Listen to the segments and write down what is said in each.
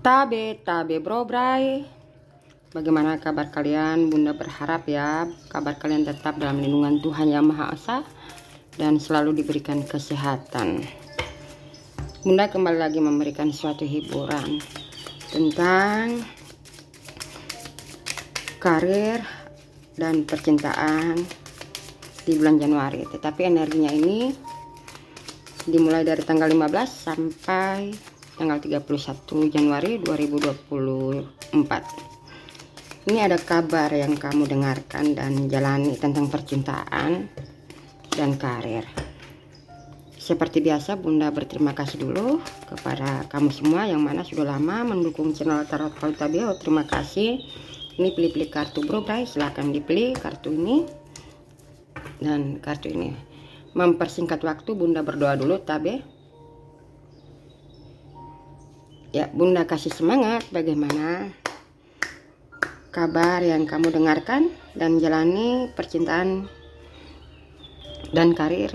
Tabe Tabe Bro Bray Bagaimana kabar kalian Bunda berharap ya kabar kalian tetap dalam lindungan Tuhan Yang Maha Esa dan selalu diberikan kesehatan Bunda kembali lagi memberikan suatu hiburan tentang karir dan percintaan di bulan Januari tetapi energinya ini dimulai dari tanggal 15 sampai tanggal 31 Januari 2024 ini ada kabar yang kamu dengarkan dan jalani tentang percintaan dan karir seperti biasa bunda berterima kasih dulu kepada kamu semua yang mana sudah lama mendukung channel Tarot Pautabio terima kasih ini pilih-pilih kartu bro guys silahkan dipilih kartu ini dan kartu ini mempersingkat waktu bunda berdoa dulu tabe ya bunda kasih semangat bagaimana kabar yang kamu dengarkan dan jalani percintaan dan karir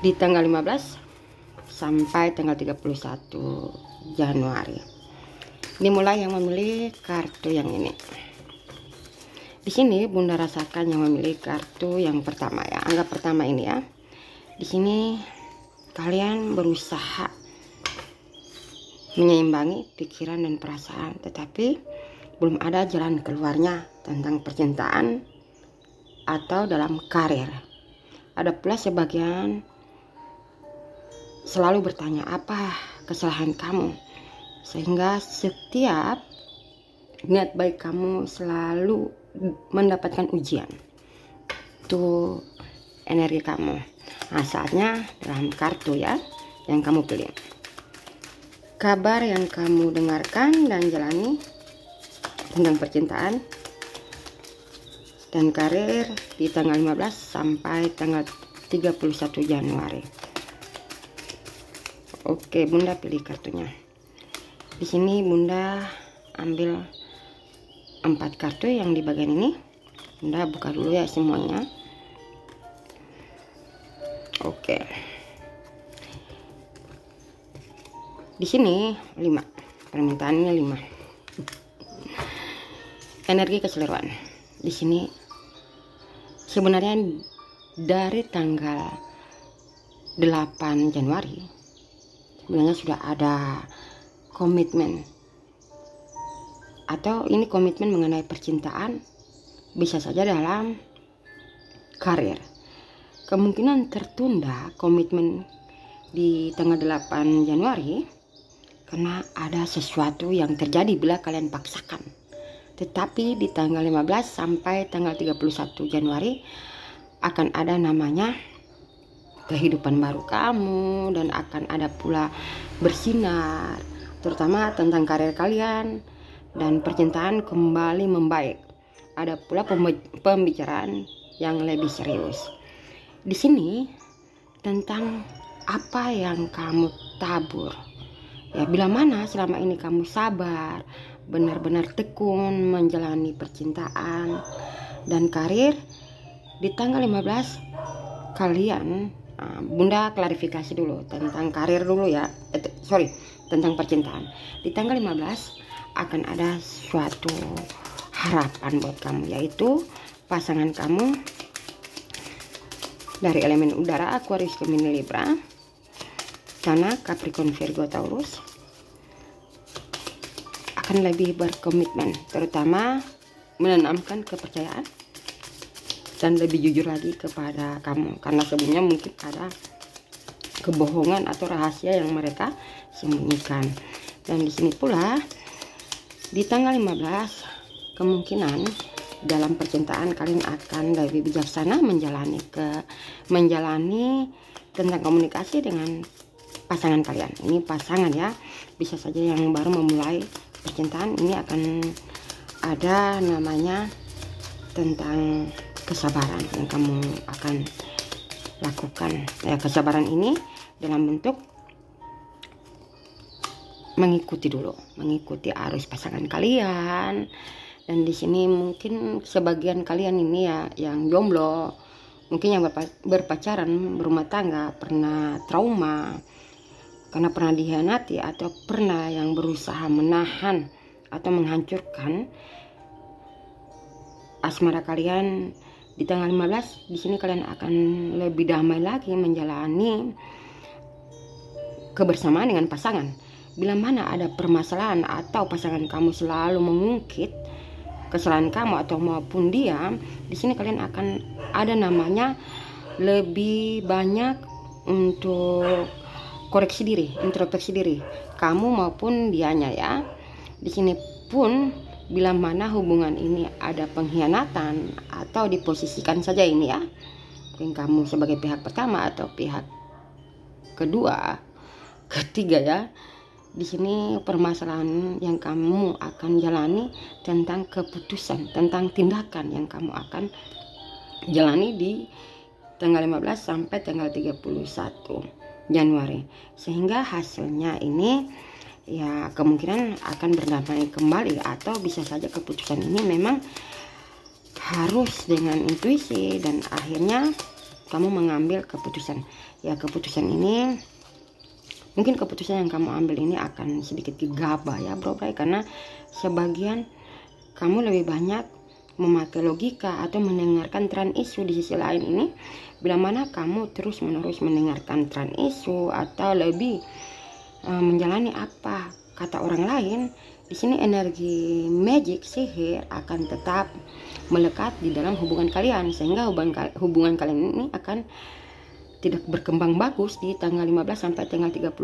di tanggal 15 sampai tanggal 31 Januari dimulai yang memilih kartu yang ini di sini bunda rasakan yang memilih kartu yang pertama ya anggap pertama ini ya di sini kalian berusaha menyeimbangi pikiran dan perasaan, tetapi belum ada jalan keluarnya tentang percintaan atau dalam karir. Ada pula sebagian selalu bertanya apa kesalahan kamu sehingga setiap niat baik kamu selalu mendapatkan ujian itu energi kamu nah saatnya dalam kartu ya yang kamu pilih kabar yang kamu dengarkan dan jalani tentang percintaan dan karir di tanggal 15 sampai tanggal 31 Januari. Oke, Bunda pilih kartunya. Di sini Bunda ambil empat kartu yang di bagian ini. Bunda buka dulu ya semuanya. Oke. Okay. di sini 5 permintaannya 5 energi keseluruhan di sini sebenarnya dari tanggal 8 Januari sebenarnya sudah ada komitmen atau ini komitmen mengenai percintaan bisa saja dalam karir kemungkinan tertunda komitmen di tanggal 8 Januari karena ada sesuatu yang terjadi bila kalian paksakan. Tetapi di tanggal 15 sampai tanggal 31 Januari akan ada namanya kehidupan baru kamu dan akan ada pula bersinar terutama tentang karir kalian dan percintaan kembali membaik. Ada pula pembicaraan yang lebih serius. Di sini tentang apa yang kamu tabur Ya bila mana selama ini kamu sabar, benar-benar tekun menjalani percintaan dan karir di tanggal 15 kalian ah, Bunda klarifikasi dulu tentang karir dulu ya eh, sorry tentang percintaan di tanggal 15 akan ada suatu harapan buat kamu yaitu pasangan kamu dari elemen udara Aquarius Gemini Libra sana Capricorn Virgo Taurus akan lebih berkomitmen terutama menanamkan kepercayaan dan lebih jujur lagi kepada kamu karena sebelumnya mungkin ada kebohongan atau rahasia yang mereka sembunyikan dan di sini pula di tanggal 15 kemungkinan dalam percintaan kalian akan lebih bijaksana menjalani ke menjalani tentang komunikasi dengan pasangan kalian ini pasangan ya bisa saja yang baru memulai percintaan ini akan ada namanya tentang kesabaran yang kamu akan lakukan ya kesabaran ini dalam bentuk mengikuti dulu mengikuti arus pasangan kalian dan di sini mungkin sebagian kalian ini ya yang jomblo mungkin yang berpacaran berumah tangga pernah trauma karena pernah dihianati ya, atau pernah yang berusaha menahan atau menghancurkan asmara kalian di tanggal 15 di sini kalian akan lebih damai lagi menjalani kebersamaan dengan pasangan. Bila mana ada permasalahan atau pasangan kamu selalu mengungkit kesalahan kamu atau maupun dia, di sini kalian akan ada namanya lebih banyak untuk koreksi diri, introspeksi diri, kamu maupun dianya ya. Di sini pun bila mana hubungan ini ada pengkhianatan atau diposisikan saja ini ya. Mungkin kamu sebagai pihak pertama atau pihak kedua, ketiga ya. Di sini permasalahan yang kamu akan jalani tentang keputusan, tentang tindakan yang kamu akan jalani di tanggal 15 sampai tanggal 31 Januari sehingga hasilnya ini ya kemungkinan akan berdampak kembali atau bisa saja keputusan ini memang harus dengan intuisi dan akhirnya kamu mengambil keputusan ya keputusan ini mungkin keputusan yang kamu ambil ini akan sedikit gegabah ya bro bro karena sebagian kamu lebih banyak memakai logika atau mendengarkan tren isu di sisi lain ini bila mana kamu terus-menerus mendengarkan tren isu atau lebih e, menjalani apa kata orang lain, di sini energi magic sihir akan tetap melekat di dalam hubungan kalian sehingga hubungan hubungan kalian ini akan tidak berkembang bagus di tanggal 15 sampai tanggal 31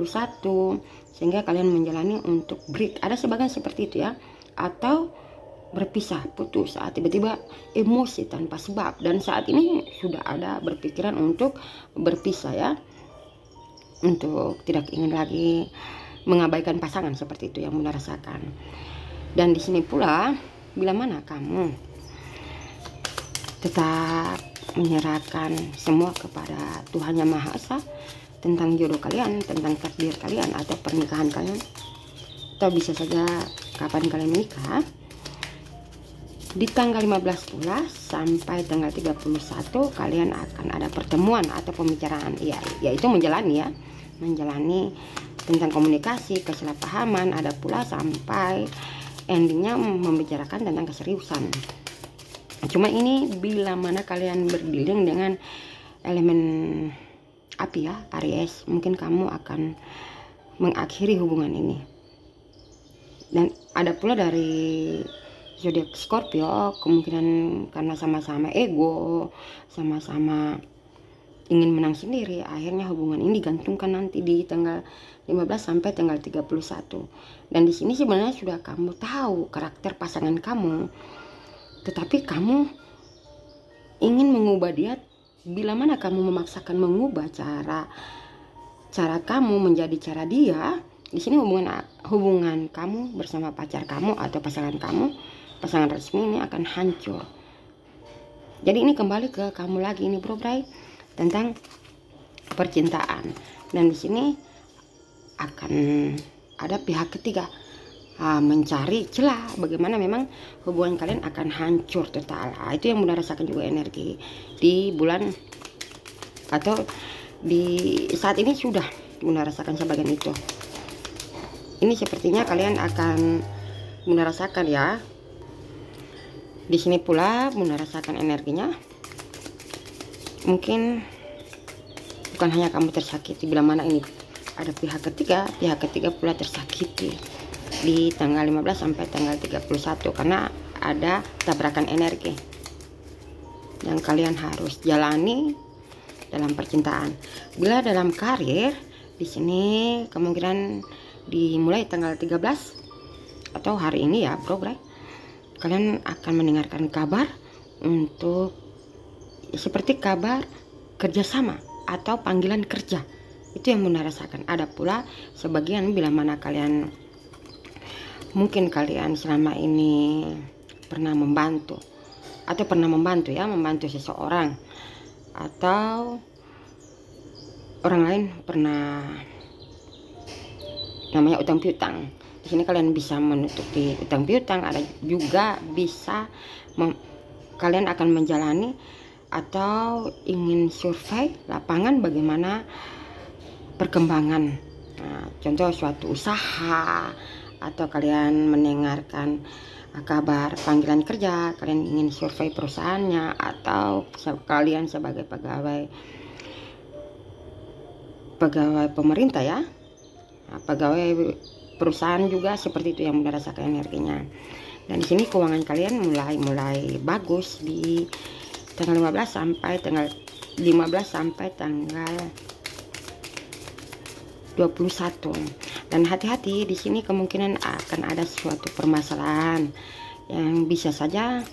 sehingga kalian menjalani untuk break. Ada sebagian seperti itu ya. Atau berpisah putus saat tiba-tiba emosi tanpa sebab dan saat ini sudah ada berpikiran untuk berpisah ya untuk tidak ingin lagi mengabaikan pasangan seperti itu yang bunda rasakan dan di sini pula bila mana kamu tetap menyerahkan semua kepada Tuhan Yang Maha Esa tentang jodoh kalian tentang takdir kalian atau pernikahan kalian atau bisa saja kapan kalian menikah di tanggal 15 pula sampai tanggal 31 kalian akan ada pertemuan atau pembicaraan iya, ya yaitu menjalani ya menjalani tentang komunikasi kesalahpahaman ada pula sampai endingnya membicarakan tentang keseriusan cuma ini bila mana kalian berdiling dengan elemen api ya Aries mungkin kamu akan mengakhiri hubungan ini dan ada pula dari zodiak ya, Scorpio kemungkinan karena sama-sama ego sama-sama ingin menang sendiri akhirnya hubungan ini digantungkan nanti di tanggal 15 sampai tanggal 31 dan di sini sebenarnya sudah kamu tahu karakter pasangan kamu tetapi kamu ingin mengubah dia bila mana kamu memaksakan mengubah cara cara kamu menjadi cara dia di sini hubungan hubungan kamu bersama pacar kamu atau pasangan kamu pasangan resmi ini akan hancur jadi ini kembali ke kamu lagi ini bro Bray tentang percintaan dan di sini akan ada pihak ketiga uh, mencari celah bagaimana memang hubungan kalian akan hancur total ah, itu yang bunda rasakan juga energi di bulan atau di saat ini sudah bunda rasakan sebagian itu ini sepertinya kalian akan bunda rasakan ya di sini pula bunda rasakan energinya mungkin bukan hanya kamu tersakiti bila mana ini ada pihak ketiga pihak ketiga pula tersakiti di tanggal 15 sampai tanggal 31 karena ada tabrakan energi yang kalian harus jalani dalam percintaan bila dalam karir di sini kemungkinan dimulai tanggal 13 atau hari ini ya bro, bro kalian akan mendengarkan kabar untuk seperti kabar kerjasama atau panggilan kerja itu yang bunda rasakan ada pula sebagian bila mana kalian mungkin kalian selama ini pernah membantu atau pernah membantu ya membantu seseorang atau orang lain pernah namanya utang piutang di sini kalian bisa menutupi utang piutang ada juga bisa kalian akan menjalani atau ingin survei lapangan bagaimana perkembangan nah, contoh suatu usaha atau kalian mendengarkan ah, kabar panggilan kerja kalian ingin survei perusahaannya atau kalian sebagai pegawai pegawai pemerintah ya nah, pegawai perusahaan juga seperti itu yang mudah rasakan energinya dan di sini keuangan kalian mulai mulai bagus di tanggal 15 sampai tanggal 15 sampai tanggal 21 dan hati-hati di sini kemungkinan akan ada suatu permasalahan yang bisa saja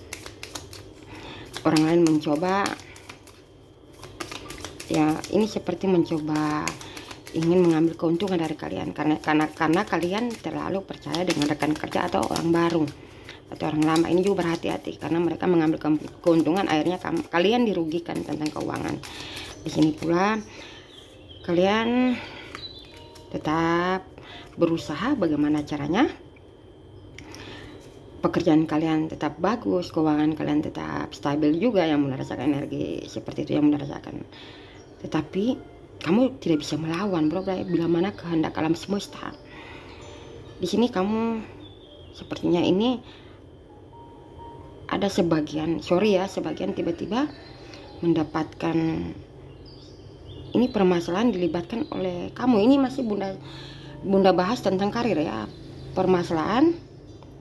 orang lain mencoba ya ini seperti mencoba ingin mengambil keuntungan dari kalian karena karena karena kalian terlalu percaya dengan rekan kerja atau orang baru atau orang lama ini juga berhati-hati karena mereka mengambil keuntungan akhirnya kalian dirugikan tentang keuangan di sini pula kalian tetap berusaha bagaimana caranya pekerjaan kalian tetap bagus keuangan kalian tetap stabil juga yang merasakan energi seperti itu yang merasakan tetapi kamu tidak bisa melawan bro, bila mana kehendak alam semesta di sini kamu sepertinya ini ada sebagian sorry ya sebagian tiba-tiba mendapatkan ini permasalahan dilibatkan oleh kamu ini masih bunda bunda bahas tentang karir ya permasalahan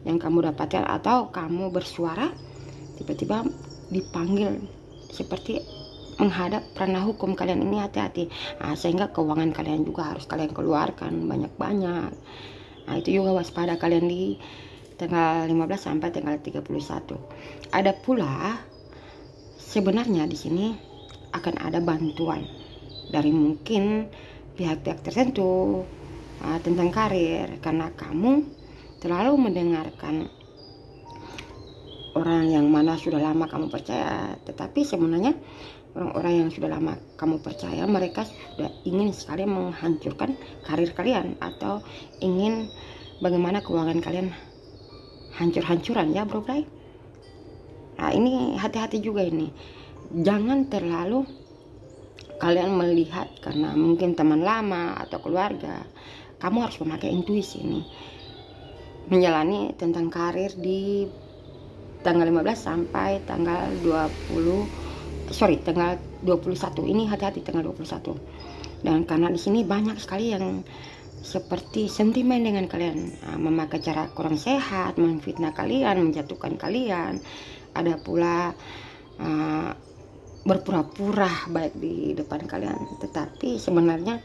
yang kamu dapatkan atau kamu bersuara tiba-tiba dipanggil seperti menghadap ranah hukum kalian ini hati-hati nah, sehingga keuangan kalian juga harus kalian keluarkan banyak-banyak nah itu juga waspada kalian di tanggal 15 sampai tanggal 31 ada pula sebenarnya di sini akan ada bantuan dari mungkin pihak-pihak tertentu uh, tentang karir karena kamu terlalu mendengarkan orang yang mana sudah lama kamu percaya tetapi sebenarnya orang-orang yang sudah lama kamu percaya mereka sudah ingin sekali menghancurkan karir kalian atau ingin bagaimana keuangan kalian hancur-hancuran ya bro bray nah ini hati-hati juga ini jangan terlalu kalian melihat karena mungkin teman lama atau keluarga kamu harus memakai intuisi ini menjalani tentang karir di tanggal 15 sampai tanggal 20 sorry tanggal 21 ini hati-hati tanggal 21 dan karena di sini banyak sekali yang seperti sentimen dengan kalian ah, memakai cara kurang sehat memfitnah kalian menjatuhkan kalian ada pula uh, berpura-pura baik di depan kalian tetapi sebenarnya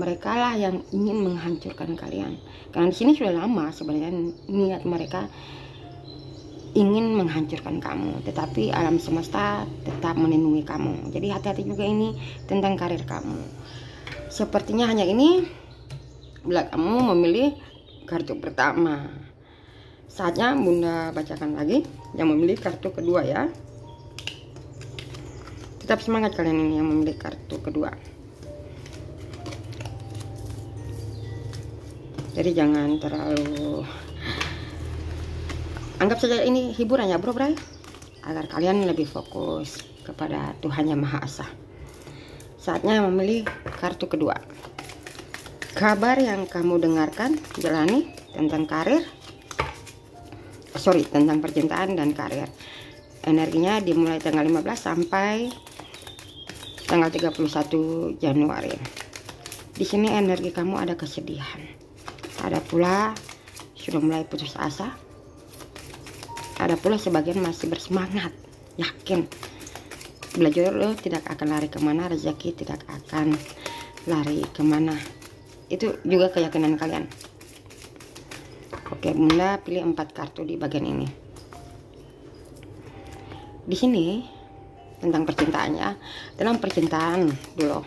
mereka lah yang ingin menghancurkan kalian karena di sini sudah lama sebenarnya niat mereka ingin menghancurkan kamu, tetapi alam semesta tetap melindungi kamu. Jadi hati-hati juga ini tentang karir kamu. Sepertinya hanya ini bila kamu memilih kartu pertama. Saatnya Bunda bacakan lagi yang memilih kartu kedua ya. Tetap semangat kalian ini yang memilih kartu kedua. Jadi jangan terlalu anggap saja ini hiburan ya bro bray agar kalian lebih fokus kepada Tuhan Yang Maha Esa saatnya memilih kartu kedua kabar yang kamu dengarkan jalani tentang karir sorry tentang percintaan dan karir energinya dimulai tanggal 15 sampai tanggal 31 Januari di sini energi kamu ada kesedihan ada pula sudah mulai putus asa ada pula sebagian masih bersemangat, yakin belajar lo tidak akan lari kemana, rezeki tidak akan lari kemana. Itu juga keyakinan kalian. Oke, Bunda pilih empat kartu di bagian ini. Di sini tentang percintaannya, dalam percintaan dulu.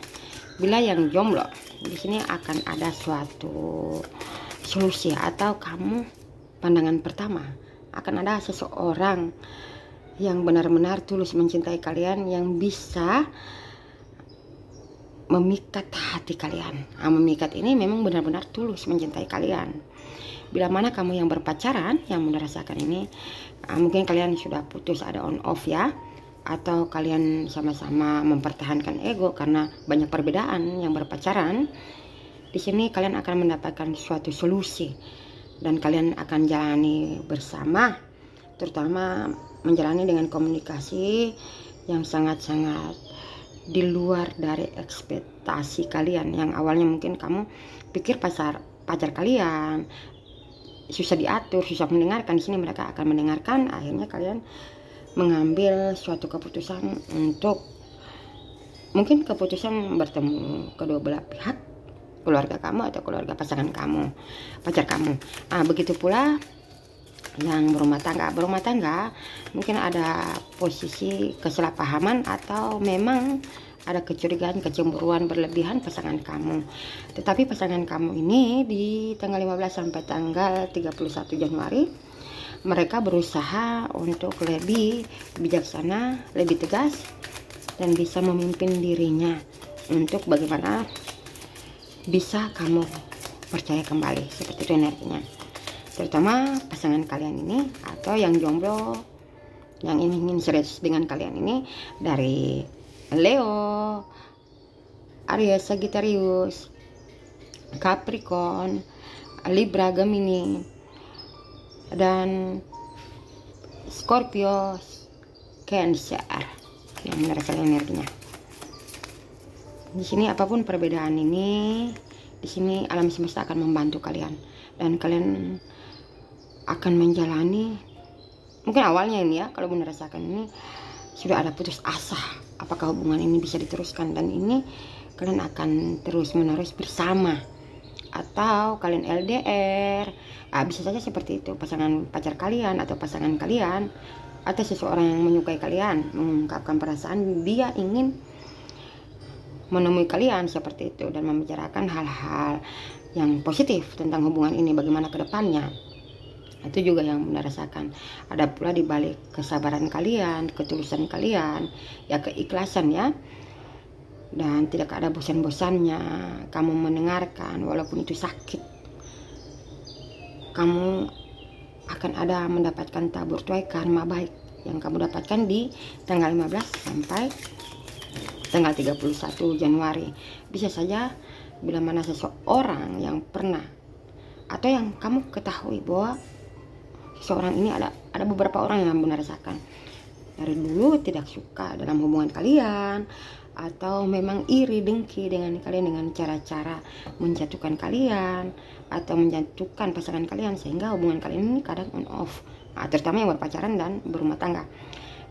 Bila yang jomblo, di sini akan ada suatu solusi atau kamu pandangan pertama akan ada seseorang yang benar-benar tulus mencintai kalian yang bisa memikat hati kalian. Nah, memikat ini memang benar-benar tulus mencintai kalian. Bila mana kamu yang berpacaran yang merasakan ini, ah, mungkin kalian sudah putus ada on off ya atau kalian sama-sama mempertahankan ego karena banyak perbedaan yang berpacaran. Di sini kalian akan mendapatkan suatu solusi dan kalian akan jalani bersama terutama menjalani dengan komunikasi yang sangat-sangat di luar dari ekspektasi kalian yang awalnya mungkin kamu pikir pacar pacar kalian susah diatur susah mendengarkan di sini mereka akan mendengarkan akhirnya kalian mengambil suatu keputusan untuk mungkin keputusan bertemu kedua belah pihak keluarga kamu atau keluarga pasangan kamu pacar kamu nah, begitu pula yang berumah tangga berumah tangga mungkin ada posisi kesalahpahaman atau memang ada kecurigaan, kecemburuan berlebihan pasangan kamu. Tetapi pasangan kamu ini di tanggal 15 sampai tanggal 31 Januari mereka berusaha untuk lebih bijaksana, lebih tegas dan bisa memimpin dirinya untuk bagaimana bisa kamu percaya kembali seperti itu energinya terutama pasangan kalian ini atau yang jomblo yang ingin serius dengan kalian ini dari Leo Aries Sagittarius Capricorn Libra Gemini dan Scorpio Cancer yang menarik kalian energinya di sini apapun perbedaan ini, di sini alam semesta akan membantu kalian dan kalian akan menjalani mungkin awalnya ini ya kalau rasakan ini sudah ada putus asa apakah hubungan ini bisa diteruskan dan ini kalian akan terus menerus bersama atau kalian LDR ah, bisa saja seperti itu pasangan pacar kalian atau pasangan kalian atau seseorang yang menyukai kalian mengungkapkan perasaan dia ingin menemui kalian seperti itu dan membicarakan hal-hal yang positif tentang hubungan ini bagaimana kedepannya itu juga yang merasakan rasakan ada pula di balik kesabaran kalian ketulusan kalian ya keikhlasan ya dan tidak ada bosan-bosannya kamu mendengarkan walaupun itu sakit kamu akan ada mendapatkan tabur tuai karma baik yang kamu dapatkan di tanggal 15 sampai tanggal 31 Januari. Bisa saja bila mana seseorang yang pernah atau yang kamu ketahui bahwa seseorang ini ada ada beberapa orang yang benar-benar merasakan dari dulu tidak suka dalam hubungan kalian atau memang iri dengki dengan kalian dengan cara-cara menjatuhkan kalian atau menjatuhkan pasangan kalian sehingga hubungan kalian ini kadang on off nah, terutama yang berpacaran dan berumah tangga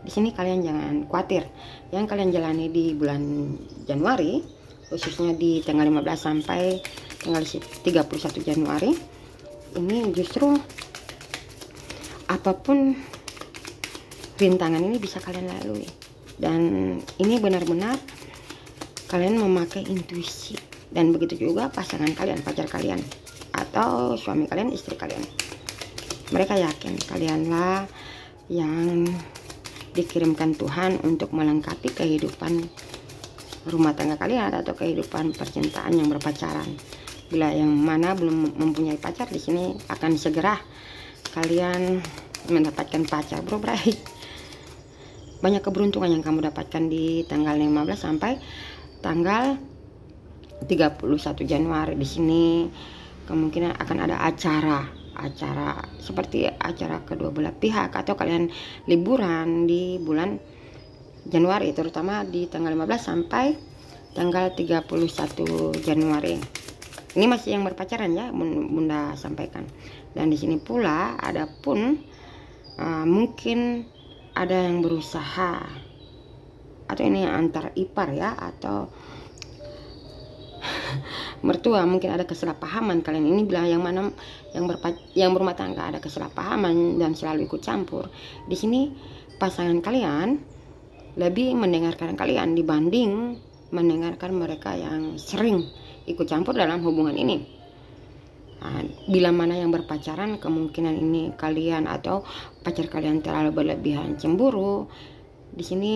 di sini kalian jangan khawatir yang kalian jalani di bulan Januari khususnya di tanggal 15 sampai tanggal 31 Januari ini justru apapun rintangan ini bisa kalian lalui dan ini benar-benar kalian memakai intuisi dan begitu juga pasangan kalian pacar kalian atau suami kalian istri kalian mereka yakin kalianlah yang dikirimkan Tuhan untuk melengkapi kehidupan rumah tangga kalian atau kehidupan percintaan yang berpacaran. Bila yang mana belum mempunyai pacar di sini akan segera kalian mendapatkan pacar, Bro Bray. Banyak keberuntungan yang kamu dapatkan di tanggal 15 sampai tanggal 31 Januari di sini kemungkinan akan ada acara acara seperti acara kedua belah pihak atau kalian liburan di bulan Januari terutama di tanggal 15 sampai tanggal 31 Januari. Ini masih yang berpacaran ya, Bunda sampaikan. Dan di sini pula pun uh, mungkin ada yang berusaha atau ini antar ipar ya atau mertua mungkin ada kesalahpahaman kalian ini bilang yang mana yang berpa, yang berumah tangga ada kesalahpahaman dan selalu ikut campur di sini pasangan kalian lebih mendengarkan kalian dibanding mendengarkan mereka yang sering ikut campur dalam hubungan ini nah, bila mana yang berpacaran kemungkinan ini kalian atau pacar kalian terlalu berlebihan cemburu di sini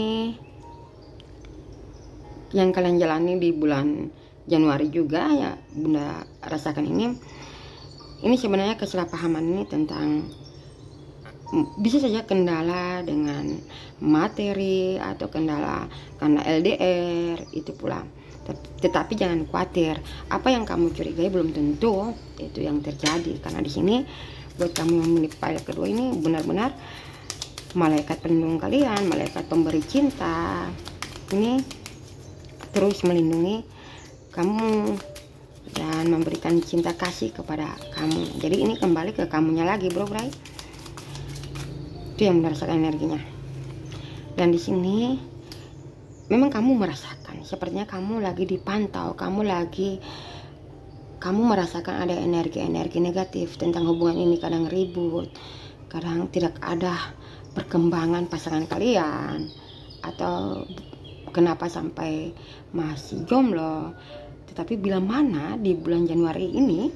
yang kalian jalani di bulan Januari juga ya bunda rasakan ini ini sebenarnya kesalahpahaman ini tentang mm, bisa saja kendala dengan materi atau kendala karena LDR itu pula tetapi jangan khawatir apa yang kamu curigai belum tentu itu yang terjadi karena di sini buat kamu yang memiliki kedua ini benar-benar malaikat pelindung kalian malaikat pemberi cinta ini terus melindungi kamu dan memberikan cinta kasih kepada kamu jadi ini kembali ke kamunya lagi bro bray itu yang merasakan energinya dan di sini memang kamu merasakan sepertinya kamu lagi dipantau kamu lagi kamu merasakan ada energi-energi negatif tentang hubungan ini kadang ribut kadang tidak ada perkembangan pasangan kalian atau kenapa sampai masih jomblo tapi bila mana di bulan Januari ini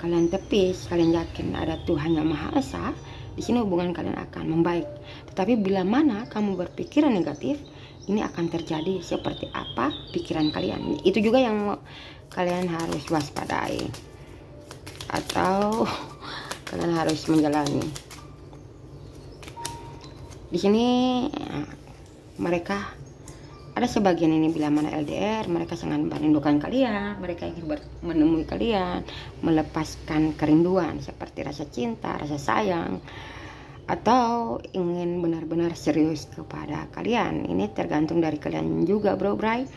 kalian tepis, kalian yakin ada Tuhan yang Maha Esa, di sini hubungan kalian akan membaik. Tetapi bila mana kamu berpikiran negatif, ini akan terjadi seperti apa pikiran kalian. Itu juga yang kalian harus waspadai atau kalian harus menjalani. Di sini mereka ada sebagian ini bila mana LDR mereka sangat merindukan kalian mereka ingin menemui kalian melepaskan kerinduan seperti rasa cinta rasa sayang atau ingin benar-benar serius kepada kalian ini tergantung dari kalian juga bro Bray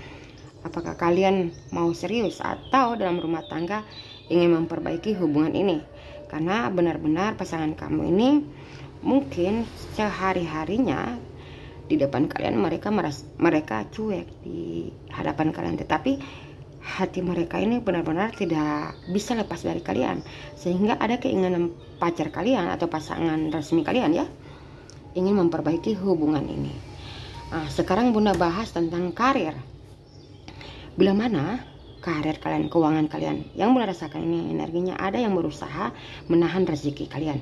apakah kalian mau serius atau dalam rumah tangga ingin memperbaiki hubungan ini karena benar-benar pasangan kamu ini mungkin sehari-harinya di depan kalian mereka meras mereka cuek di hadapan kalian tetapi hati mereka ini benar-benar tidak bisa lepas dari kalian sehingga ada keinginan pacar kalian atau pasangan resmi kalian ya ingin memperbaiki hubungan ini nah, sekarang bunda bahas tentang karir bila mana karir kalian keuangan kalian yang bunda rasakan ini energinya ada yang berusaha menahan rezeki kalian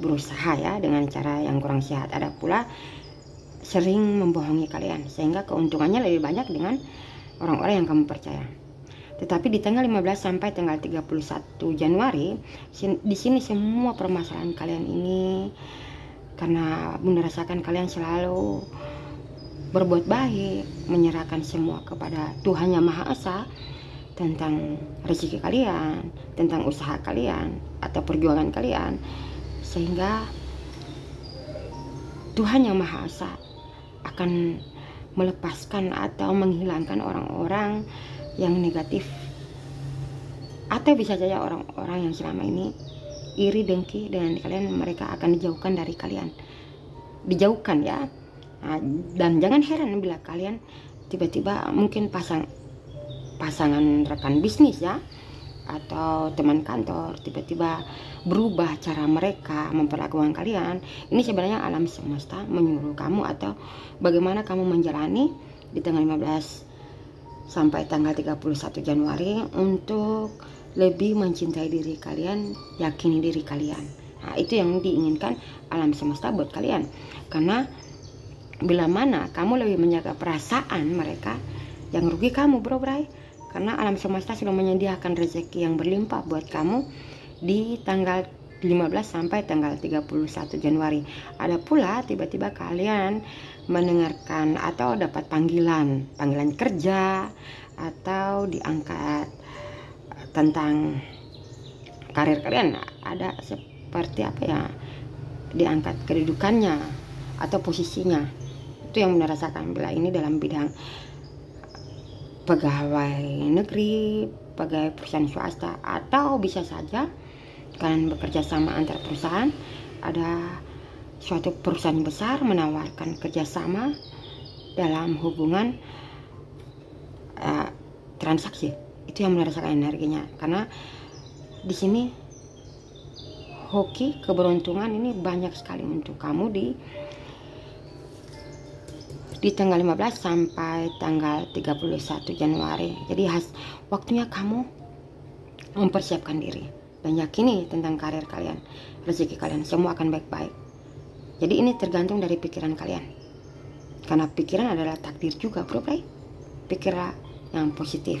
berusaha ya dengan cara yang kurang sehat ada pula sering membohongi kalian sehingga keuntungannya lebih banyak dengan orang-orang yang kamu percaya. Tetapi di tanggal 15 sampai tanggal 31 Januari di sini semua permasalahan kalian ini karena Bunda rasakan kalian selalu berbuat baik, menyerahkan semua kepada Tuhan Yang Maha Esa tentang rezeki kalian, tentang usaha kalian atau perjuangan kalian sehingga Tuhan Yang Maha Esa akan melepaskan atau menghilangkan orang-orang yang negatif atau bisa saja orang-orang yang selama ini iri dengki dengan kalian mereka akan dijauhkan dari kalian dijauhkan ya nah, dan jangan heran bila kalian tiba-tiba mungkin pasang pasangan rekan bisnis ya atau teman kantor tiba-tiba berubah cara mereka memperlakukan kalian ini sebenarnya alam semesta menyuruh kamu atau bagaimana kamu menjalani di tanggal 15 sampai tanggal 31 Januari untuk lebih mencintai diri kalian yakini diri kalian nah itu yang diinginkan alam semesta buat kalian karena bila mana kamu lebih menjaga perasaan mereka yang rugi kamu bro bray karena alam semesta sudah menyediakan rezeki yang berlimpah buat kamu di tanggal 15 sampai tanggal 31 Januari. Ada pula tiba-tiba kalian mendengarkan atau dapat panggilan, panggilan kerja atau diangkat tentang karir kalian ada seperti apa ya diangkat kedudukannya atau posisinya itu yang merasakan bila ini dalam bidang pegawai negeri, pegawai perusahaan swasta, atau bisa saja kalian bekerja sama antar perusahaan. Ada suatu perusahaan besar menawarkan kerjasama dalam hubungan uh, transaksi. Itu yang merasakan energinya, karena di sini hoki keberuntungan ini banyak sekali untuk kamu di di tanggal 15 sampai tanggal 31 Januari jadi has, waktunya kamu mempersiapkan diri dan yakini tentang karir kalian rezeki kalian semua akan baik-baik jadi ini tergantung dari pikiran kalian karena pikiran adalah takdir juga bro Bro, pikirlah yang positif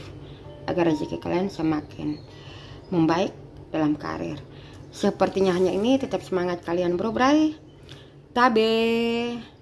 agar rezeki kalian semakin membaik dalam karir sepertinya hanya ini tetap semangat kalian bro bray tabe